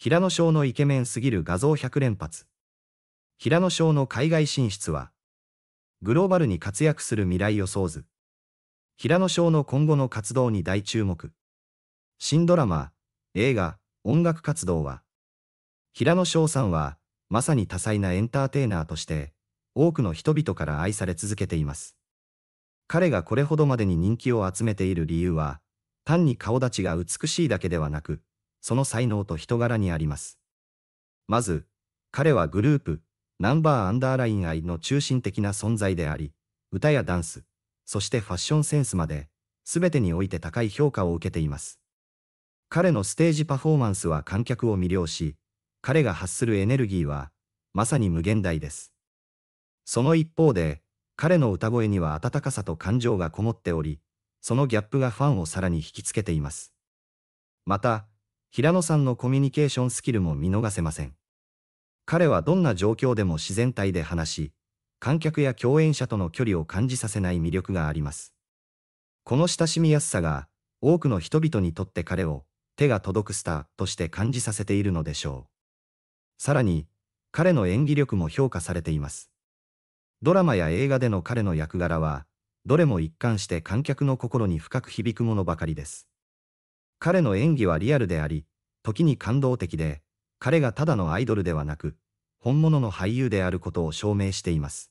平野翔のイケメンすぎる画像100連発。平野翔の海外進出は、グローバルに活躍する未来予想図。平野翔の今後の活動に大注目。新ドラマ、映画、音楽活動は、平野翔さんは、まさに多彩なエンターテイナーとして、多くの人々から愛され続けています。彼がこれほどまでに人気を集めている理由は、単に顔立ちが美しいだけではなく、その才能と人柄にあります。まず、彼はグループ、ナンバーアンダーライン愛の中心的な存在であり、歌やダンス、そしてファッションセンスまで、全てにおいて高い評価を受けています。彼のステージパフォーマンスは観客を魅了し、彼が発するエネルギーは、まさに無限大です。その一方で、彼の歌声には温かさと感情がこもっており、そのギャップがファンをさらに引きつけています。また、平野さんのコミュニケーションスキルも見逃せません。彼はどんな状況でも自然体で話し、観客や共演者との距離を感じさせない魅力があります。この親しみやすさが、多くの人々にとって彼を、手が届くスターとして感じさせているのでしょう。さらに、彼の演技力も評価されています。ドラマや映画での彼の役柄は、どれも一貫して観客の心に深く響くものばかりです。彼の演技はリアルであり、時に感動的で、彼がただのアイドルではなく、本物の俳優であることを証明しています。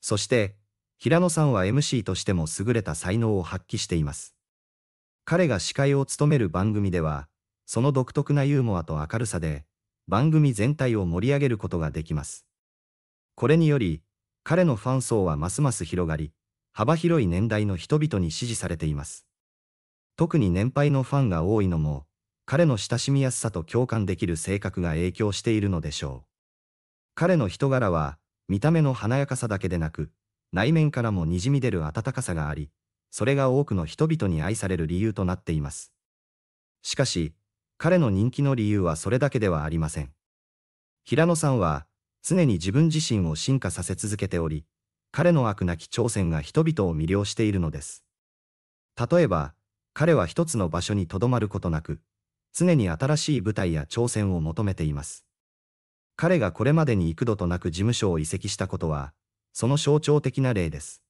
そして、平野さんは MC としても優れた才能を発揮しています。彼が司会を務める番組では、その独特なユーモアと明るさで、番組全体を盛り上げることができます。これにより、彼のファン層はますます広がり、幅広い年代の人々に支持されています。特に年配のファンが多いのも、彼の親しみやすさと共感できる性格が影響しているのでしょう。彼の人柄は、見た目の華やかさだけでなく、内面からもにじみ出る温かさがあり、それが多くの人々に愛される理由となっています。しかし、彼の人気の理由はそれだけではありません。平野さんは、常に自分自身を進化させ続けており、彼の悪なき挑戦が人々を魅了しているのです。例えば、彼は一つの場所にとどまることなく、常に新しい舞台や挑戦を求めています。彼がこれまでに幾度となく事務所を移籍したことは、その象徴的な例です。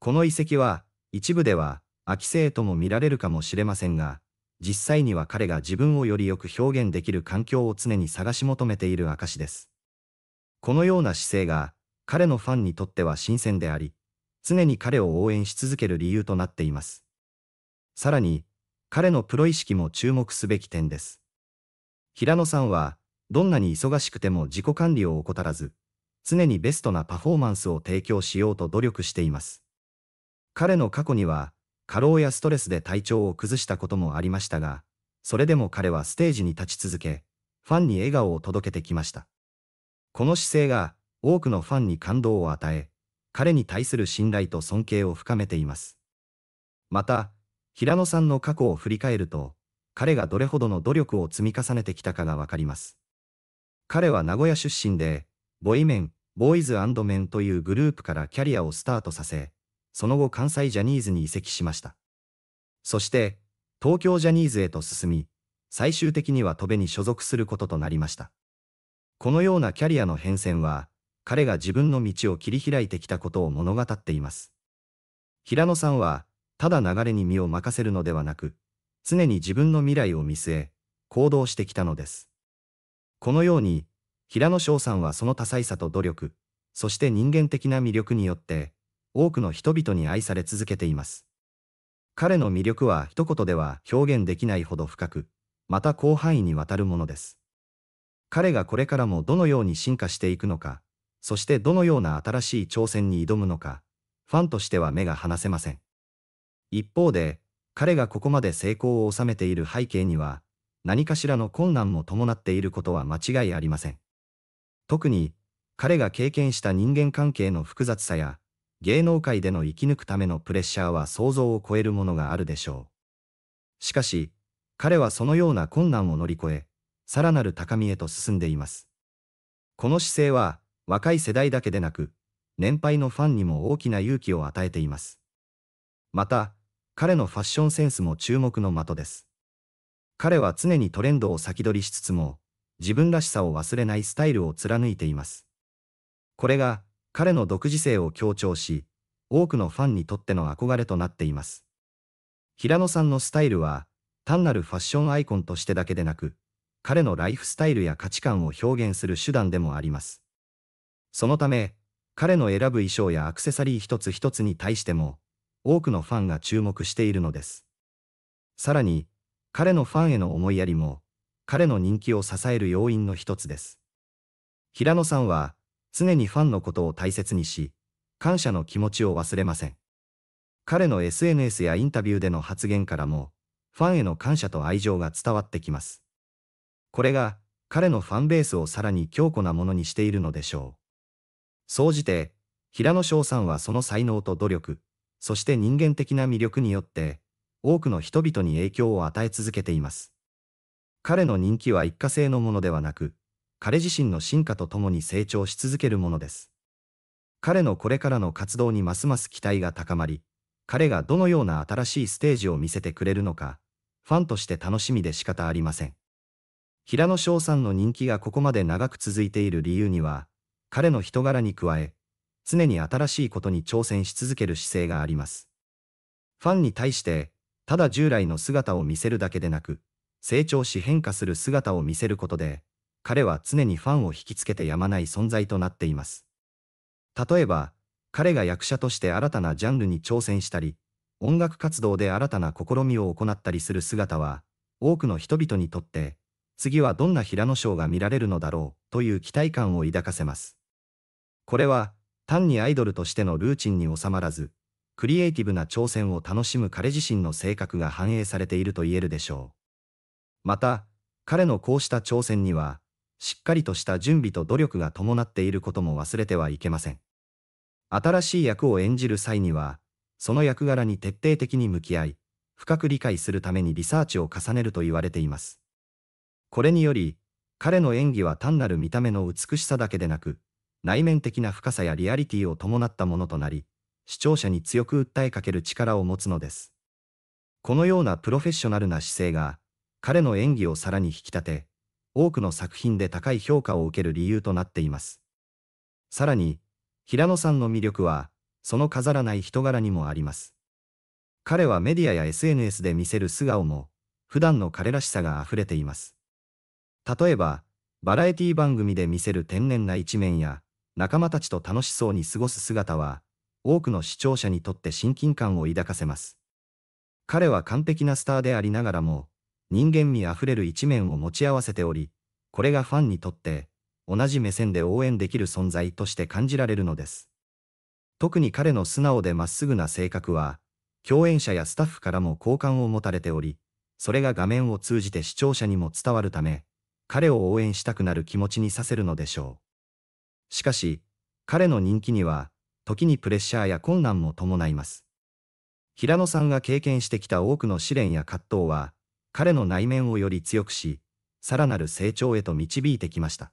この移籍は、一部では、空き生とも見られるかもしれませんが、実際には彼が自分をよりよく表現できる環境を常に探し求めている証です。このような姿勢が、彼のファンにとっては新鮮であり、常に彼を応援し続ける理由となっています。さらに、彼のプロ意識も注目すべき点です。平野さんは、どんなに忙しくても自己管理を怠らず、常にベストなパフォーマンスを提供しようと努力しています。彼の過去には、過労やストレスで体調を崩したこともありましたが、それでも彼はステージに立ち続け、ファンに笑顔を届けてきました。この姿勢が、多くのファンに感動を与え、彼に対する信頼と尊敬を深めています。また、平野さんの過去を振り返ると、彼がどれほどの努力を積み重ねてきたかがわかります。彼は名古屋出身で、ボイメン、ボーイズメンというグループからキャリアをスタートさせ、その後関西ジャニーズに移籍しました。そして、東京ジャニーズへと進み、最終的には戸部に所属することとなりました。このようなキャリアの変遷は、彼が自分の道を切り開いてきたことを物語っています。平野さんは、ただ流れに身を任せるのではなく、常に自分の未来を見据え、行動してきたのです。このように、平野翔さんはその多彩さと努力、そして人間的な魅力によって、多くの人々に愛され続けています。彼の魅力は一言では表現できないほど深く、また広範囲にわたるものです。彼がこれからもどのように進化していくのか、そしてどのような新しい挑戦に挑むのか、ファンとしては目が離せません。一方で、彼がここまで成功を収めている背景には、何かしらの困難も伴っていることは間違いありません。特に、彼が経験した人間関係の複雑さや、芸能界での生き抜くためのプレッシャーは想像を超えるものがあるでしょう。しかし、彼はそのような困難を乗り越え、さらなる高みへと進んでいます。この姿勢は、若い世代だけでなく、年配のファンにも大きな勇気を与えています。また、彼のファッションセンスも注目の的です。彼は常にトレンドを先取りしつつも、自分らしさを忘れないスタイルを貫いています。これが彼の独自性を強調し、多くのファンにとっての憧れとなっています。平野さんのスタイルは、単なるファッションアイコンとしてだけでなく、彼のライフスタイルや価値観を表現する手段でもあります。そのため、彼の選ぶ衣装やアクセサリー一つ一つに対しても、多くのファンが注目しているのです。さらに、彼のファンへの思いやりも、彼の人気を支える要因の一つです。平野さんは、常にファンのことを大切にし、感謝の気持ちを忘れません。彼の SNS やインタビューでの発言からも、ファンへの感謝と愛情が伝わってきます。これが、彼のファンベースをさらに強固なものにしているのでしょう。総じて、平野翔さんはその才能と努力、そして人間的な魅力によって、多くの人々に影響を与え続けています。彼の人気は一過性のものではなく、彼自身の進化とともに成長し続けるものです。彼のこれからの活動にますます期待が高まり、彼がどのような新しいステージを見せてくれるのか、ファンとして楽しみで仕方ありません。平野翔さんの人気がここまで長く続いている理由には、彼の人柄に加え、常に新しいことに挑戦し続ける姿勢があります。ファンに対して、ただ従来の姿を見せるだけでなく、成長し変化する姿を見せることで、彼は常にファンを引きつけてやまない存在となっています。例えば、彼が役者として新たなジャンルに挑戦したり、音楽活動で新たな試みを行ったりする姿は、多くの人々にとって、次はどんな平野賞が見られるのだろうという期待感を抱かせます。これは、単にアイドルとしてのルーチンに収まらず、クリエイティブな挑戦を楽しむ彼自身の性格が反映されていると言えるでしょう。また、彼のこうした挑戦には、しっかりとした準備と努力が伴っていることも忘れてはいけません。新しい役を演じる際には、その役柄に徹底的に向き合い、深く理解するためにリサーチを重ねると言われています。これにより、彼の演技は単なる見た目の美しさだけでなく、内面的な深さやリアリティを伴ったものとなり、視聴者に強く訴えかける力を持つのです。このようなプロフェッショナルな姿勢が、彼の演技をさらに引き立て、多くの作品で高い評価を受ける理由となっています。さらに、平野さんの魅力は、その飾らない人柄にもあります。彼はメディアや SNS で見せる素顔も、普段の彼らしさが溢れています。例えば、バラエティ番組で見せる天然な一面や、仲間たちと楽しそうに過ごす姿は、多くの視聴者にとって親近感を抱かせます。彼は完璧なスターでありながらも、人間味あふれる一面を持ち合わせており、これがファンにとって、同じ目線で応援できる存在として感じられるのです。特に彼の素直でまっすぐな性格は、共演者やスタッフからも好感を持たれており、それが画面を通じて視聴者にも伝わるため、彼を応援したくなる気持ちにさせるのでしょう。しかし、彼の人気には、時にプレッシャーや困難も伴います。平野さんが経験してきた多くの試練や葛藤は、彼の内面をより強くし、さらなる成長へと導いてきました。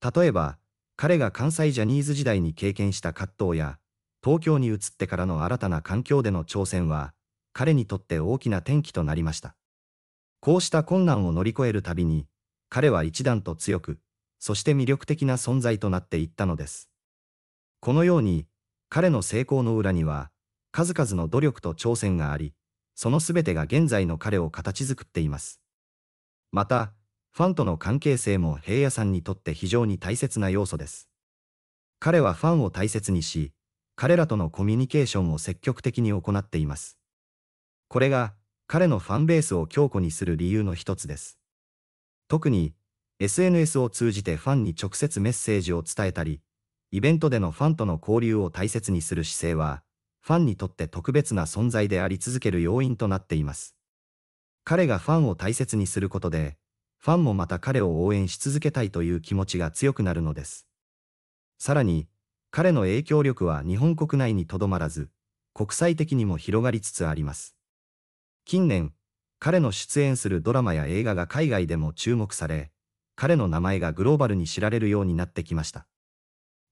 例えば、彼が関西ジャニーズ時代に経験した葛藤や、東京に移ってからの新たな環境での挑戦は、彼にとって大きな転機となりました。こうした困難を乗り越えるたびに、彼は一段と強く、そして魅力的な存在となっていったのです。このように、彼の成功の裏には、数々の努力と挑戦があり、その全てが現在の彼を形作っています。また、ファンとの関係性も平野さんにとって非常に大切な要素です。彼はファンを大切にし、彼らとのコミュニケーションを積極的に行っています。これが、彼のファンベースを強固にする理由の一つです。特に、SNS を通じてファンに直接メッセージを伝えたり、イベントでのファンとの交流を大切にする姿勢は、ファンにとって特別な存在であり続ける要因となっています。彼がファンを大切にすることで、ファンもまた彼を応援し続けたいという気持ちが強くなるのです。さらに、彼の影響力は日本国内にとどまらず、国際的にも広がりつつあります。近年、彼の出演するドラマや映画が海外でも注目され、彼の名前がグローバルに知られるようになってきました。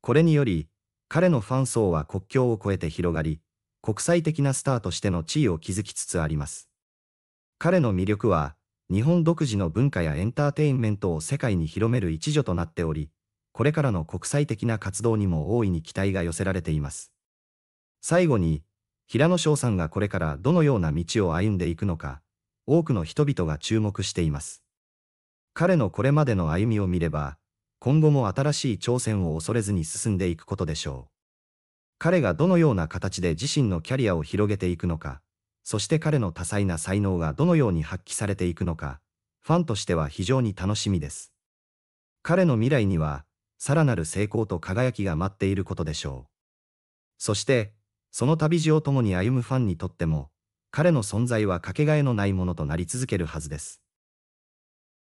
これにより、彼のファン層は国境を越えて広がり、国際的なスターとしての地位を築きつつあります。彼の魅力は、日本独自の文化やエンターテインメントを世界に広める一助となっており、これからの国際的な活動にも大いに期待が寄せられています。最後に、平野翔さんがこれからどのような道を歩んでいくのか、多くの人々が注目しています。彼のこれまでの歩みを見れば、今後も新しい挑戦を恐れずに進んでいくことでしょう。彼がどのような形で自身のキャリアを広げていくのか、そして彼の多彩な才能がどのように発揮されていくのか、ファンとしては非常に楽しみです。彼の未来には、さらなる成功と輝きが待っていることでしょう。そして、その旅路を共に歩むファンにとっても、彼の存在はかけがえのないものとなり続けるはずです。